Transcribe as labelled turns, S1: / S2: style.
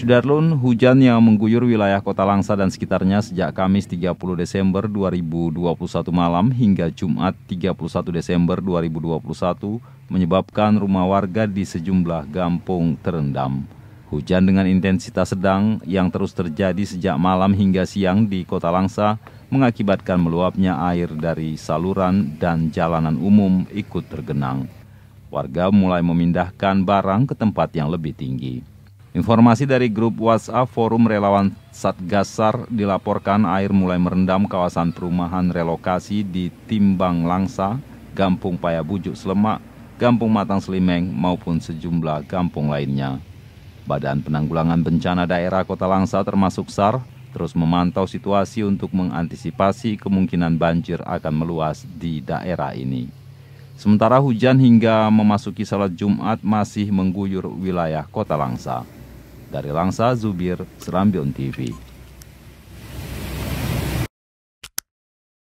S1: Sudarlun, hujan yang mengguyur wilayah kota Langsa dan sekitarnya sejak Kamis 30 Desember 2021 malam hingga Jumat 31 Desember 2021 menyebabkan rumah warga di sejumlah kampung terendam. Hujan dengan intensitas sedang yang terus terjadi sejak malam hingga siang di kota Langsa mengakibatkan meluapnya air dari saluran dan jalanan umum ikut tergenang. Warga mulai memindahkan barang ke tempat yang lebih tinggi. Informasi dari grup WhatsApp Forum Relawan Satgasar dilaporkan air mulai merendam kawasan perumahan relokasi di Timbang Langsa, Gampung Payabujuk Selemak, Gampung Matang Selimeng maupun sejumlah kampung lainnya. Badan Penanggulangan Bencana Daerah Kota Langsa termasuk SAR terus memantau situasi untuk mengantisipasi kemungkinan banjir akan meluas di daerah ini. Sementara hujan hingga memasuki salat Jumat masih mengguyur wilayah Kota Langsa. Dari Langsa Zubir, Serambion TV.